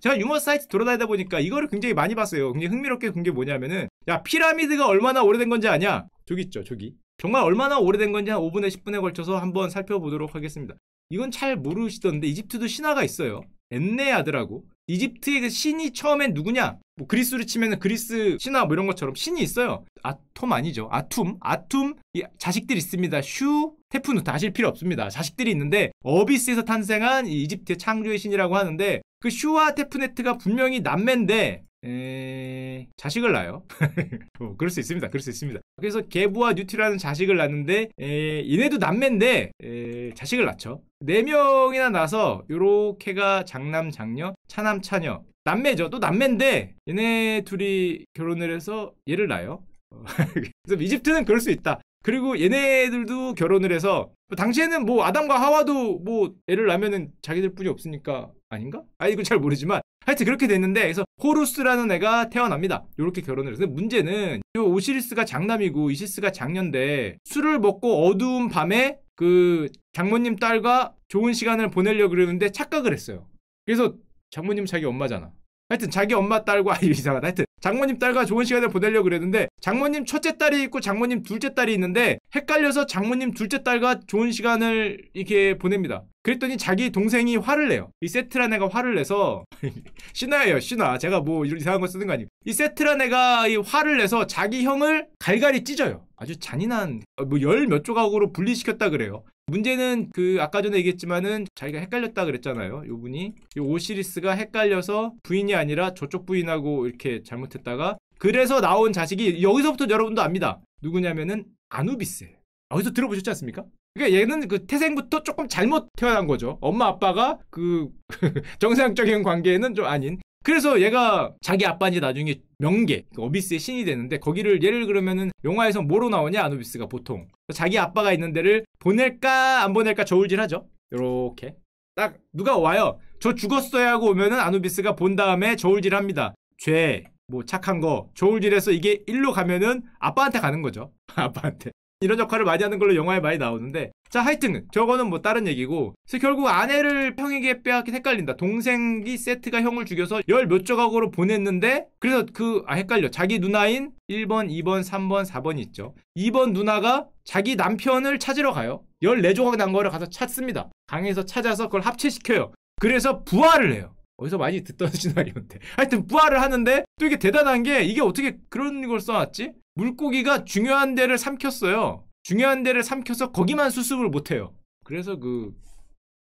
제가 유머 사이트 돌아다니다 보니까 이거를 굉장히 많이 봤어요. 굉장히 흥미롭게 본 게 뭐냐면은 야 피라미드가 얼마나 오래된 건지 아냐? 저기 있죠, 저기. 정말 얼마나 오래된 건지 한 5분에 10분에 걸쳐서 한번 살펴보도록 하겠습니다. 이건 잘 모르시던데 이집트도 신화가 있어요. 엔네아드라고. 이집트의 그 신이 처음엔 누구냐? 뭐 그리스로 치면 그리스 신화 뭐 이런 것처럼 신이 있어요. 아톰 아니죠. 아툼. 아툼 자식들이 있습니다. 슈 테프누타 아실 필요 없습니다. 자식들이 있는데 어비스에서 탄생한 이집트의 창조의 신이라고 하는데 그 슈와 테프네트가 분명히 남매인데 에... 자식을 낳아요. 뭐, 그럴 수 있습니다. 그럴 수 있습니다. 그래서 개부와 뉴티라는 자식을 낳는데 에... 얘네도 남매인데 에... 자식을 낳죠. 네 명이나 나서 요렇게가 장남 장녀, 차남 차녀. 남매죠. 또 남매인데 얘네 둘이 결혼을 해서 얘를 낳아요. 어, 그래서 이집트는 그럴 수 있다. 그리고 얘네들도 결혼을 해서 뭐 당시에는 뭐 아담과 하와도 뭐 애를 낳으면은 자기들뿐이 없으니까 아닌가? 아 이건 잘 모르지만 하여튼 그렇게 됐는데 그래서 호루스라는 애가 태어납니다. 이렇게 결혼을 해서 문제는 이 오시리스가 장남이고 이시스가 장년데 술을 먹고 어두운 밤에 그 장모님 딸과 좋은 시간을 보내려고 그러는데 착각을 했어요. 그래서 장모님 자기 엄마잖아. 하여튼 자기 엄마 딸과 아이 이상하다. 하여튼 장모님 딸과 좋은 시간을 보내려고 그랬는데 장모님 첫째 딸이 있고 장모님 둘째 딸이 있는데 헷갈려서 장모님 둘째 딸과 좋은 시간을 이렇게 보냅니다. 그랬더니 자기 동생이 화를 내요. 이 세트란 애가 화를 내서 신화예요, 신화. 제가 뭐 이상한 거 쓰는 거 아니에요. 이 세트란 애가 이 화를 내서 자기 형을 갈갈이 찢어요. 아주 잔인한 어, 뭐열 몇 조각으로 분리시켰다 그래요. 문제는 그 아까 전에 얘기했지만은 자기가 헷갈렸다 그랬잖아요. 요 분이 이 오시리스가 헷갈려서 부인이 아니라 저쪽 부인하고 이렇게 잘못했다가 그래서 나온 자식이 여기서부터 여러분도 압니다. 누구냐면은 아누비스예요. 여기서 아, 들어보셨지 않습니까? 그러니까 얘는 그 태생부터 조금 잘못 태어난 거죠. 엄마 아빠가 그 정상적인 관계는 좀 아닌. 그래서 얘가 자기 아빠인지 나중에 명계, 그 어비스의 신이 되는데 거기를 예를 그러면은 영화에서 뭐로 나오냐 아누비스가 보통 자기 아빠가 있는 데를 보낼까 안 보낼까 저울질하죠. 요렇게 딱 누가 와요. 저 죽었어요 하고 오면은 아누비스가 본 다음에 저울질합니다. 죄, 뭐 착한 거 저울질해서 이게 일로 가면은 아빠한테 가는 거죠. 아빠한테. 이런 역할을 많이 하는 걸로 영화에 많이 나오는데 자 하여튼 저거는 뭐 다른 얘기고 그래서 결국 아내를 형에게 빼앗긴 헷갈린다 동생이 세트가 형을 죽여서 열 몇 조각으로 보냈는데 그래서 그 아 헷갈려 자기 누나인 1번 2번 3번 4번이 있죠 2번 누나가 자기 남편을 찾으러 가요 14조각 난 거를 가서 찾습니다 강에서 찾아서 그걸 합체시켜요 그래서 부활을 해요 어디서 많이 듣던 시나리오인데 하여튼 부활을 하는데 또 이게 대단한 게 이게 어떻게 그런 걸 써놨지? 물고기가 중요한 데를 삼켰어요 중요한 데를 삼켜서 거기만 수습을 못해요 그래서 그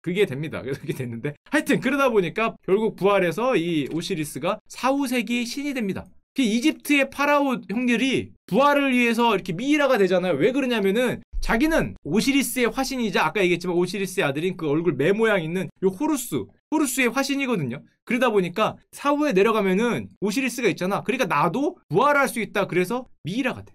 그게 됩니다. 그래서 그게 됐는데 하여튼 그러다 보니까 결국 부활해서 이 오시리스가 사후세기 신이 됩니다. 그 이집트의 파라오 형들이 부활을 위해서 이렇게 미이라가 되잖아요. 왜 그러냐면은 자기는 오시리스의 화신이자 아까 얘기했지만 오시리스의 아들인 그 얼굴 매 모양 있는 요 호루스 호르스의 화신이거든요. 그러다 보니까 사후에 내려가면은 오시리스가 있잖아. 그러니까 나도 부활할 수 있다. 그래서 미이라가 돼.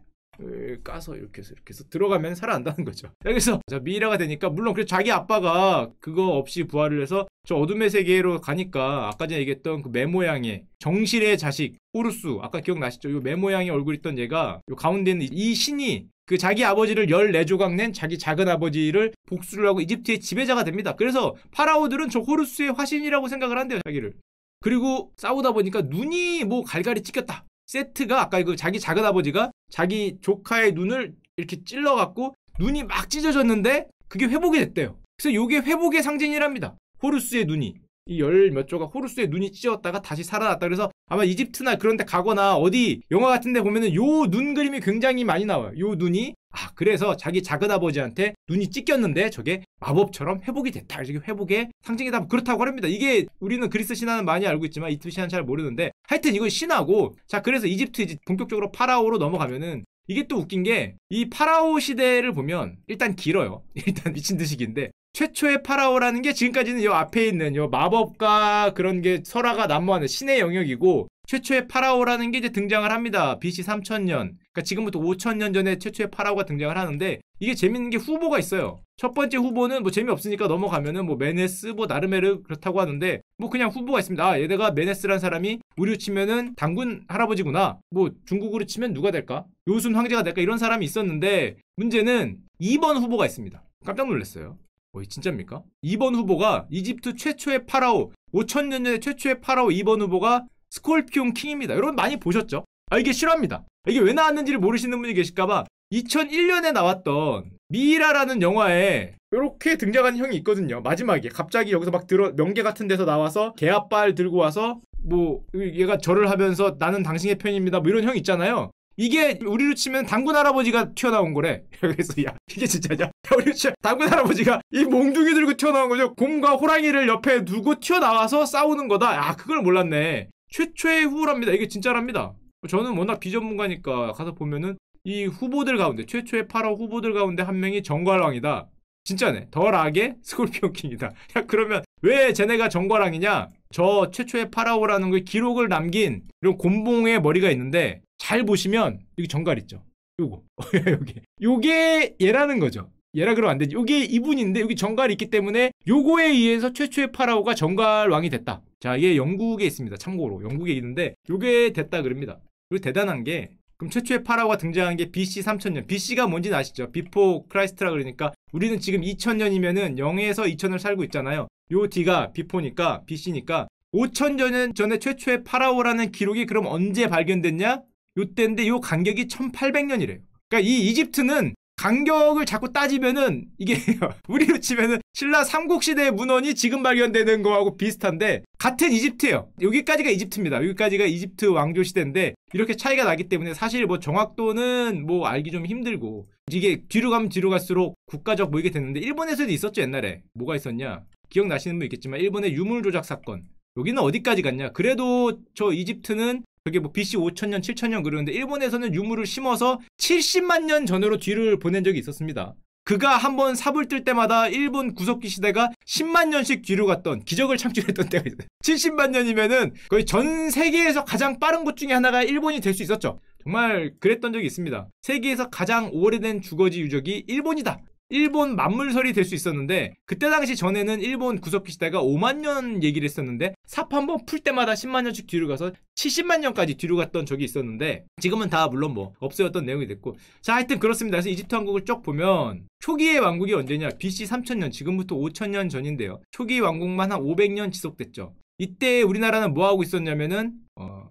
까서 이렇게 해서 이렇게 해서 들어가면 살아난다는 거죠. 여기서 미이라가 되니까 물론 그래 자기 아빠가 그거 없이 부활을 해서 저 어둠의 세계로 가니까 아까 전에 얘기했던 그 메모양의 정실의 자식 호루스 아까 기억나시죠? 이 메모양의 얼굴 있던 얘가 요 가운데 있는 이 신이 그 자기 아버지를 14조각 낸 자기 작은 아버지를 복수를 하고 이집트의 지배자가 됩니다. 그래서 파라오들은 저 호루스의 화신이라고 생각을 한대요, 자기를. 그리고 싸우다 보니까 눈이 뭐 갈갈이 찢겼다. 세트가 아까 그 자기 작은 아버지가 자기 조카의 눈을 이렇게 찔러갖고 눈이 막 찢어졌는데 그게 회복이 됐대요. 그래서 이게 회복의 상징이랍니다. 호루스의 눈이 이 열 몇조가 호루스의 눈이 찢었다가 다시 살아났다 그래서 아마 이집트나 그런 데 가거나 어디 영화 같은 데 보면은 요 눈 그림이 굉장히 많이 나와요 요 눈이 아 그래서 자기 작은아버지한테 눈이 찢겼는데 저게 마법처럼 회복이 됐다 저게 회복의 상징이다 뭐 그렇다고 합니다 이게 우리는 그리스 신화는 많이 알고 있지만 이집트 신화는 잘 모르는데 하여튼 이건 신화고 자 그래서 이집트 이제 본격적으로 파라오로 넘어가면은 이게 또 웃긴 게 이 파라오 시대를 보면 일단 길어요 일단 미친 듯이 긴데 최초의 파라오라는 게 지금까지는 요 앞에 있는 요 마법과 그런 게 설화가 난무하는 신의 영역이고 최초의 파라오라는 게 이제 등장을 합니다. BC 3000년. 그러니까 지금부터 5000년 전에 최초의 파라오가 등장을 하는데 이게 재밌는 게 후보가 있어요. 첫 번째 후보는 뭐 재미없으니까 넘어가면은 뭐 메네스 뭐 나르메르 그렇다고 하는데 뭐 그냥 후보가 있습니다. 아, 얘네가 메네스란 사람이 우리로 치면은 당군 할아버지구나. 뭐 중국으로 치면 누가 될까? 요순 황제가 될까? 이런 사람이 있었는데 문제는 2번 후보가 있습니다. 깜짝 놀랐어요. 거의 진짜입니까? 2번 후보가 이집트 최초의 파라오 5천년 전에 최초의 파라오 2번 후보가 스콜피온 킹입니다. 여러분 많이 보셨죠? 아 이게 실화입니다. 이게 왜 나왔는지를 모르시는 분이 계실까봐 2001년에 나왔던 미이라라는 영화에 이렇게 등장하는 형이 있거든요. 마지막에 갑자기 여기서 막 들어 명계 같은 데서 나와서 개아빨 들고 와서 뭐 얘가 절을 하면서 나는 당신의 편입니다. 뭐 이런 형 있잖아요. 이게 우리로 치면 당군 할아버지가 튀어나온 거래. 그래서 야 이게 진짜냐? 우리로 치면 당군 할아버지가 이 몽둥이 들고 튀어나온 거죠. 곰과 호랑이를 옆에 두고 튀어나와서 싸우는 거다. 아 그걸 몰랐네. 최초의 후보랍니다. 이게 진짜랍니다. 저는 워낙 비전문가니까 가서 보면은 이 후보들 가운데 최초의 8호 후보들 가운데 한 명이 정괄왕이다. 진짜네. 덜하게 스콜피온킹이다. 야 그러면 왜 쟤네가 정괄왕이냐? 저 최초의 파라오라는 그 기록을 남긴 이런 고 곰봉의 머리가 있는데 잘 보시면 여기 정갈 있죠. 요거 요게 요게 얘라는 거죠. 얘라 그러면 안 되지. 요게 이분인데 여기 정갈이 있기 때문에 요거에 의해서 최초의 파라오가 정갈 왕이 됐다. 자, 이게 영국에 있습니다. 참고로 영국에 있는데 요게 됐다 그럽니다. 그리고 대단한 게 그럼 최초의 파라오가 등장한 게 BC 3000년. BC가 뭔지는 아시죠? 비포 크라이스트라 그러니까 우리는 지금 2000년이면은 0에서 2000을 살고 있잖아요. 요 D가 비포니까 BC니까 5000년 전에 최초의 파라오라는 기록이 그럼 언제 발견됐냐? 요때인데 요 간격이 1800년이래요. 그러니까 이 이집트는 간격을 자꾸 따지면은 이게 우리로 치면은 신라 삼국 시대의 문헌이 지금 발견되는 거하고 비슷한데 같은 이집트예요. 여기까지가 이집트입니다. 여기까지가 이집트 왕조 시대인데 이렇게 차이가 나기 때문에 사실 뭐 정확도는 뭐 알기 좀 힘들고 이게 뒤로 가면 뒤로 갈수록 국가적 모이게 됐는데 일본에서도 있었죠 옛날에 뭐가 있었냐 기억나시는 분 있겠지만 일본의 유물 조작 사건 여기는 어디까지 갔냐 그래도 저 이집트는 그게 뭐 BC 5000년, 7000년 그러는데 일본에서는 유물을 심어서 70만 년 전으로 뒤를 보낸 적이 있었습니다. 그가 한번 삽을 뜰 때마다 일본 구석기 시대가 10만 년씩 뒤로 갔던 기적을 창출했던 때가 있어요. 70만 년이면은 거의 전 세계에서 가장 빠른 곳 중에 하나가 일본이 될 수 있었죠. 정말 그랬던 적이 있습니다. 세계에서 가장 오래된 주거지 유적이 일본이다. 일본 만물설이 될 수 있었는데 그때 당시 전에는 일본 구석기 시대가 5만 년 얘기를 했었는데 삽한번 풀 때마다 10만 년씩 뒤로 가서 70만 년까지 뒤로 갔던 적이 있었는데 지금은 다 물론 뭐 없어졌던 내용이 됐고 자 하여튼 그렇습니다. 그래서 이집트 왕국을 쭉 보면 초기의 왕국이 언제냐? BC 3000년, 지금부터 5000년 전인데요. 초기 왕국만 한 500년 지속됐죠. 이때 우리나라는 뭐 하고 있었냐면은 어,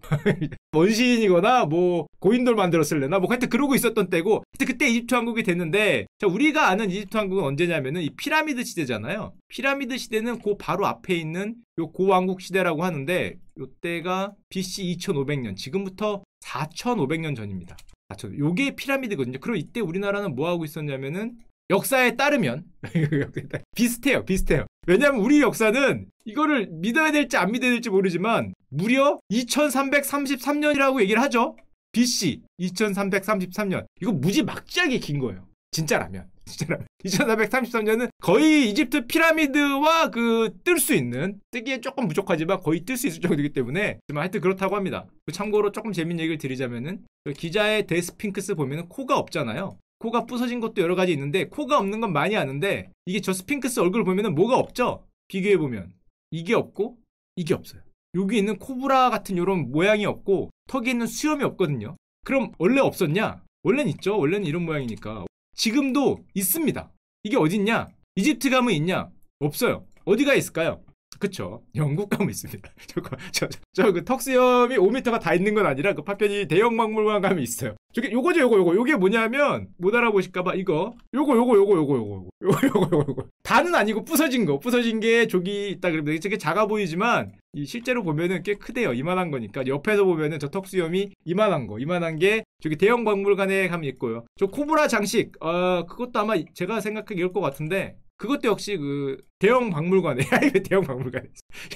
원시인이거나 뭐 고인돌 만들었을래나 뭐 하여튼 그러고 있었던 때고 그때 그때 이집트 왕국이 됐는데 자 우리가 아는 이집트 왕국은 언제냐면은 이 피라미드 시대잖아요. 피라미드 시대는 그 바로 앞에 있는 요 고왕국 시대라고 하는데 요때가 BC 2500년 지금부터 4500년 전입니다. 아, 저 요게 피라미드거든요. 그럼 이때 우리나라는 뭐 하고 있었냐면은 역사에 따르면 비슷해요 비슷해요 왜냐하면 우리 역사는 이거를 믿어야 될지 안 믿어야 될지 모르지만 무려 2333년이라고 얘기를 하죠 BC 2333년 이거 무지막지하게 긴 거예요 진짜라면 진짜라면 2433년은 거의 이집트 피라미드와 그 뜰 수 있는 뜨기에 조금 부족하지만 거의 뜰 수 있을 정도이기 때문에 하여튼 그렇다고 합니다 참고로 조금 재밌는 얘기를 드리자면은 기자의 데스핑크스 보면은 코가 없잖아요 코가 부서진 것도 여러 가지 있는데 코가 없는 건 많이 아는데 이게 저 스핑크스 얼굴 보면 뭐가 없죠? 비교해 보면 이게 없고 이게 없어요. 여기 있는 코브라 같은 이런 모양이 없고 턱에 있는 수염이 없거든요. 그럼 원래 없었냐? 원래는 있죠. 원래는 이런 모양이니까 지금도 있습니다. 이게 어딨냐? 이집트 가면 있냐? 없어요. 어디가 있을까요? 그쵸? 영국 가면 있습니다. 저저저그 턱수염이 5m가 다 있는 건 아니라 그 파편이 대형 박물관 가면 있어요. 저게 요거죠 요거 요거 요게 뭐냐면 못 알아보실까봐 이거 요거 요거 요거 요거 요거 요거 요거 요거 요거 다는 아니고 부서진 거 부서진 게 저기 있다 그러면 되게 작아 보이지만 이 실제로 보면은 꽤 크대요 이만한 거니까 옆에서 보면은 저 턱수염이 이만한 거 이만한 게 저기 대형 박물관에 가면 있고요 저 코브라 장식 어 그것도 아마 제가 생각하기 이럴 것 같은데 그것도 역시 그 대형 박물관에 그 대형 박물관에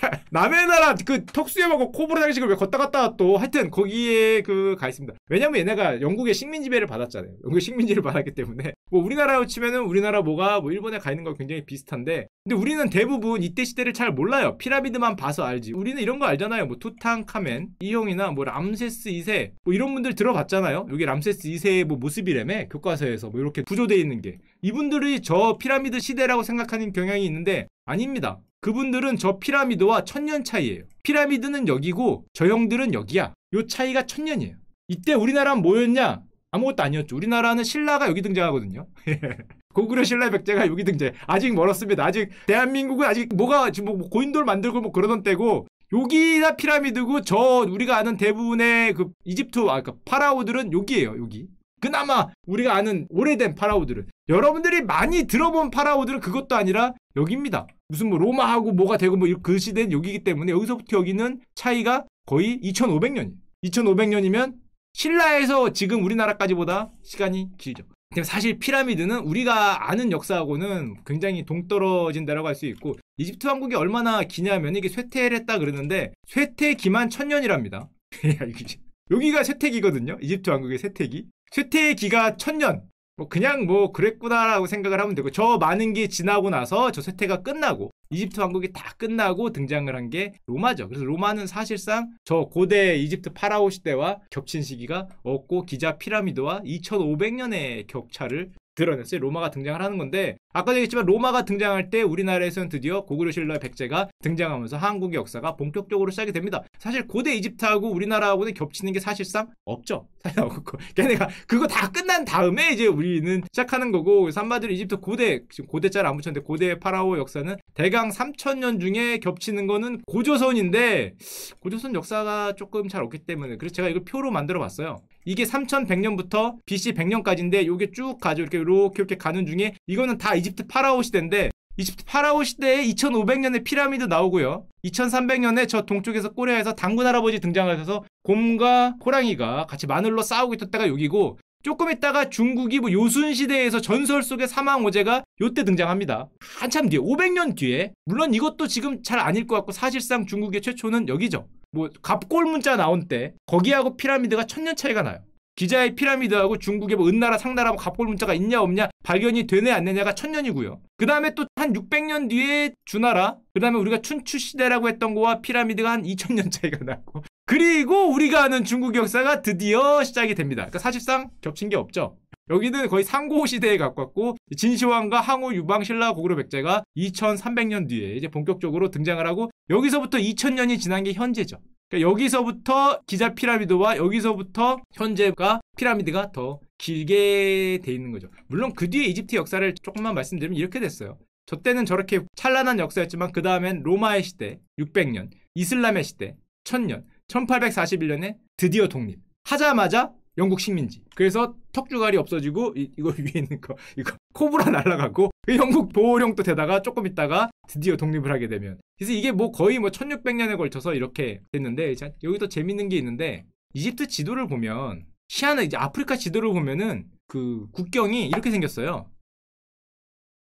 야, 남의 나라 그 턱수염하고 코브라 장식을 왜 걷다 갔다 또 하여튼 거기에 그 가 있습니다. 왜냐면 얘네가 영국의 식민 지배를 받았잖아요. 영국 의 식민지를 받았기 때문에 뭐 우리나라로 치면은 우리나라 뭐가 뭐 일본에 가 있는 거 굉장히 비슷한데 근데 우리는 대부분 이때 시대를 잘 몰라요. 피라미드만 봐서 알지. 우리는 이런 거 알잖아요. 뭐 투탕카멘, 이형이나 뭐 람세스 2세 뭐 이런 분들 들어봤잖아요. 여기 람세스 2세의 뭐 모습이라며 교과서에서 뭐 이렇게 구조되어 있는 게 이분들이 저 피라미드 시대라고 생각하는 경향이 있는데 아닙니다. 그분들은 저 피라미드와 천년 차이예요. 피라미드는 여기고 저 형들은 여기야. 요 차이가 천년이에요. 이때 우리나라는 뭐였냐? 아무것도 아니었죠. 우리나라는 신라가 여기 등장하거든요. 고구려 신라 백제가 여기 등재. 아직 멀었습니다. 아직 대한민국은 아직 뭐가 지금 뭐 고인돌 만들고 뭐 그러던 때고 여기나 피라미드고 저 우리가 아는 대부분의 그 이집트 아까 그러니까 파라오들은 여기예요. 여기. 그나마 우리가 아는 오래된 파라오들은 여러분들이 많이 들어본 파라오들은 그것도 아니라 여기입니다. 무슨 뭐 로마하고 뭐가 되고 뭐그 시대는 여기기 때문에 여기서부터 여기는 차이가 거의 2,500년이에요. 2,500년이면 신라에서 지금 우리나라까지보다 시간이 길죠. 사실 피라미드는 우리가 아는 역사하고는 굉장히 동떨어진다라고 할 수 있고 이집트 왕국이 얼마나 기냐면 이게 쇠퇴를 했다 그러는데 쇠퇴 기만 천년이랍니다. 여기가 쇠퇴기거든요. 이집트 왕국의 쇠퇴기. 쇠퇴기가 의 천년. 뭐 그냥 뭐 그랬구나라고 생각을 하면 되고 저 많은 게 지나고 나서 저 세태가 끝나고 이집트 왕국이 다 끝나고 등장을 한 게 로마죠. 그래서 로마는 사실상 저 고대 이집트 파라오 시대와 겹친 시기가 없고 기자 피라미드와 2500년의 격차를 드러냈어요. 로마가 등장을 하는 건데 아까도 얘기했지만 로마가 등장할 때 우리나라에서는 드디어 고구려 신라 의 백제가 등장하면서 한국의 역사가 본격적으로 시작이 됩니다. 사실 고대 이집트하고 우리나라하고는 겹치는 게 사실상 없죠. 사실 없고 뭐 그, 걔네가 그거 다 끝난 다음에 이제 우리는 시작하는 거고 산마들 이집트 고대 지금 고대자를 안 붙였는데 고대 파라오 역사는 대강 3천년 중에 겹치는 거는 고조선인데 고조선 역사가 조금 잘 없기 때문에 그래서 제가 이걸 표로 만들어 봤어요. 이게 3100년부터 BC 100년까지인데 요게 쭉 가죠. 이렇게 이렇게 이렇게 가는 중에 이거는 다 이제 이집트 파라오 시대인데 이집트 파라오 시대에 2500년에 피라미드 나오고요. 2300년에 저 동쪽에서 꼬레아에서 당군 할아버지 등장하셔서 곰과 호랑이가 같이 마늘로 싸우고 있던 때가 여기고 조금 있다가 중국이 뭐 요순 시대에서 전설 속의 사망오제가 요때 등장합니다. 한참 뒤에 500년 뒤에 물론 이것도 지금 잘 아닐 것 같고 사실상 중국의 최초는 여기죠. 뭐 갑골 문자 나온 때 거기하고 피라미드가 천년 차이가 나요. 기자의 피라미드하고 중국의 뭐 은나라 상나라하고 갑골 문자가 있냐 없냐 발견이 되네 안 되냐가 천년이고요. 그 다음에 또 한 600년 뒤에 주나라 그 다음에 우리가 춘추 시대라고 했던 거와 피라미드가 한 2000년 차이가 나고 그리고 우리가 아는 중국 역사가 드디어 시작이 됩니다. 그러니까 사실상 겹친 게 없죠. 여기는 거의 상고 시대에 가깝고 진시황과 항우 유방 신라 고구려 백제가 2300년 뒤에 이제 본격적으로 등장을 하고 여기서부터 2000년이 지난 게 현재죠. 그러니까 여기서부터 기자 피라미드와 여기서부터 현재가 피라미드가 더 길게 돼 있는 거죠. 물론 그 뒤에 이집트 역사를 조금만 말씀드리면 이렇게 됐어요. 저 때는 저렇게 찬란한 역사였지만 그 다음엔 로마의 시대 600년, 이슬람의 시대 1000년, 1841년에 드디어 독립. 하자마자 영국 식민지. 그래서 턱주갈이 없어지고 이, 거 위에 있는 거 이거 코브라 날라가고 그 영국 보호령도 되다가 조금 있다가 드디어 독립을 하게 되면 그래서 이게 뭐 거의 뭐 1600년에 걸쳐서 이렇게 됐는데 여기서 재밌는 게 있는데 이집트 지도를 보면 시아는 이제 아프리카 지도를 보면은 그 국경이 이렇게 생겼어요.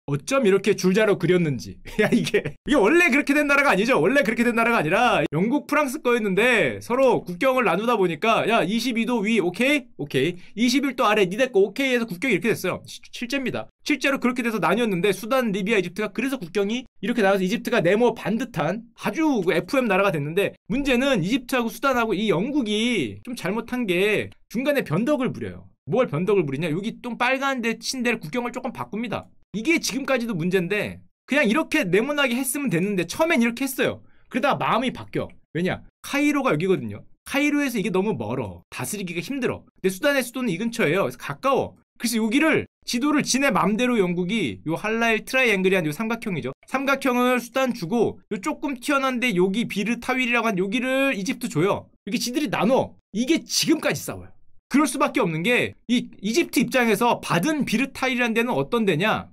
어쩜 이렇게 줄자로 그렸는지 야 이게 이게 원래 그렇게 된 나라가 아니죠 원래 그렇게 된 나라가 아니라 영국 프랑스 거였는데 서로 국경을 나누다 보니까 야 22도 위 오케이 오케이 21도 아래 니네 거 오케이 해서 국경이 이렇게 됐어요 시, 실제입니다 실제로 그렇게 돼서 나뉘었는데 수단 리비아 이집트가 그래서 국경이 이렇게 나와서 이집트가 네모 반듯한 아주 FM 그 나라가 됐는데 문제는 이집트하고 수단하고 이 영국이 좀 잘못한 게 중간에 변덕을 부려요 뭘 변덕을 부리냐 여기 좀 빨간 데 친데를 국경을 조금 바꿉니다 이게 지금까지도 문제인데 그냥 이렇게 네모나게 했으면 됐는데 처음엔 이렇게 했어요. 그러다가 마음이 바뀌어. 왜냐? 카이로가 여기거든요. 카이로에서 이게 너무 멀어. 다스리기가 힘들어. 근데 수단의 수도는 이 근처예요. 그래서 가까워. 그래서 여기를 지도를 지네 맘대로 영국이 요 할라일 트라이앵글이란 요 삼각형이죠. 삼각형을 수단 주고 요 조금 튀어난데 여기 비르타윌이라고 한 여기를 이집트 줘요. 이렇게 지들이 나눠. 이게 지금까지 싸워요. 그럴 수밖에 없는 게 이 이집트 입장에서 받은 비르타일이란 데는 어떤 데냐?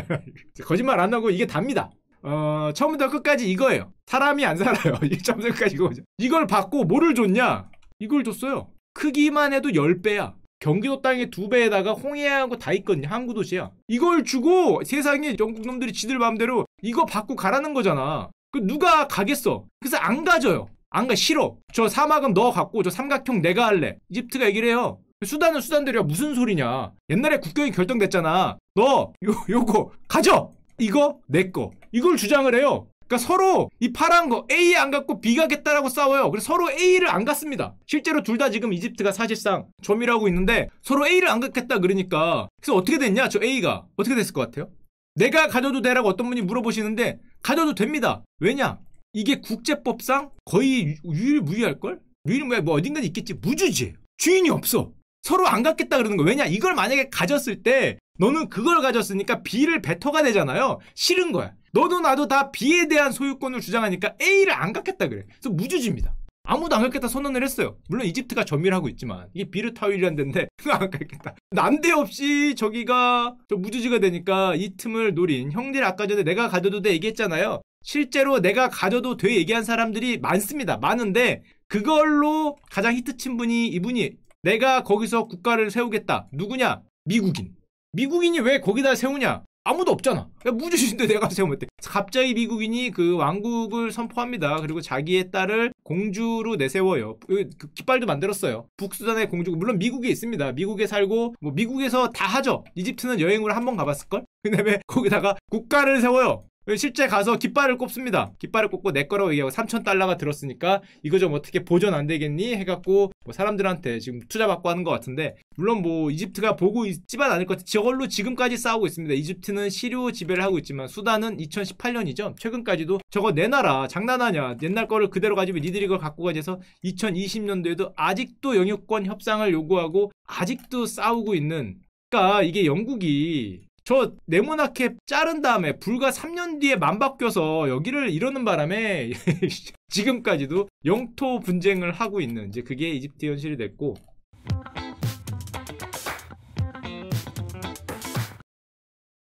거짓말 안 하고 이게 답니다. 어, 처음부터 끝까지 이거예요. 사람이 안 살아요. 처음부터 끝까지 이거죠. 이걸 받고 뭐를 줬냐? 이걸 줬어요. 크기만 해도 10배야. 경기도 땅의 2배에다가 홍해하고 다 있거든요. 항구 도시야. 이걸 주고 세상에 영국 놈들이 지들 마음대로 이거 받고 가라는 거잖아. 그 누가 가겠어? 그래서 안 가져요. 안 가 싫어. 저 사막은 너 갖고 저 삼각형 내가 할래. 이집트가 얘기를 해요. 수단은 수단들이야 무슨 소리냐 옛날에 국경이 결정됐잖아 너 요, 요거 가져 이거 내거 이걸 주장을 해요 그러니까 서로 이 파란 거 A 안 갖고 B 가겠다라고 싸워요 그래서 서로 A를 안 갔습니다 실제로 둘 다 지금 이집트가 사실상 점이라고 있는데 서로 A를 안 갖겠다 그러니까 그래서 어떻게 됐냐 저 A가 어떻게 됐을 것 같아요? 내가 가져도 되라고 어떤 분이 물어보시는데 가져도 됩니다 왜냐 이게 국제법상 거의 유일무이할걸? 유일무이할 뭐어딘가 있겠지 무주지 주인이 없어 서로 안 갖겠다 그러는 거. 왜냐? 이걸 만약에 가졌을 때 너는 그걸 가졌으니까 B를 배터가 되잖아요. 싫은 거야. 너도 나도 다 B에 대한 소유권을 주장하니까 A를 안 갖겠다 그래. 그래서 무주지입니다. 아무도 안 갖겠다 선언을 했어요. 물론 이집트가 점유를 하고 있지만 이게 비를타일라는 데인데 안 갖겠다. 난데없이 저기가 저 무주지가 되니까 이 틈을 노린 형들 아까 전에 내가 가져도 돼 얘기했잖아요. 실제로 내가 가져도 돼 얘기한 사람들이 많습니다. 많은데 그걸로 가장 히트친 분이 이분이 내가 거기서 국가를 세우겠다. 누구냐? 미국인. 미국인이 왜 거기다 세우냐? 아무도 없잖아. 무주신데 내가 세우면 돼. 갑자기 미국인이 그 왕국을 선포합니다. 그리고 자기의 딸을 공주로 내세워요. 그, 그 깃발도 만들었어요. 북수단의 공주. 물론 미국에 있습니다. 미국에 살고 뭐 미국에서 다 하죠. 이집트는 여행으로한 번 가봤을걸? 그다음에 거기다가 국가를 세워요. 실제 가서 깃발을 꼽습니다. 깃발을 꼽고 내 거라고 얘기하고 3천 달러가 들었으니까 이거 좀 어떻게 보존 안 되겠니? 해갖고 뭐 사람들한테 지금 투자 받고 하는 것 같은데 물론 뭐 이집트가 보고 있지만 않을 것 같아요. 저걸로 지금까지 싸우고 있습니다. 이집트는 시료 지배를 하고 있지만 수단은 2018년이죠. 최근까지도 저거 내놔라 장난하냐 옛날 거를 그대로 가지고 니들이 이걸 갖고 가져서 2020년도에도 아직도 영유권 협상을 요구하고 아직도 싸우고 있는 그러니까 이게 영국이 저 네모나게 자른 다음에 불과 3년 뒤에 맘 바뀌어서 여기를 이러는 바람에 지금까지도 영토 분쟁을 하고 있는 이제 그게 이집트 현실이 됐고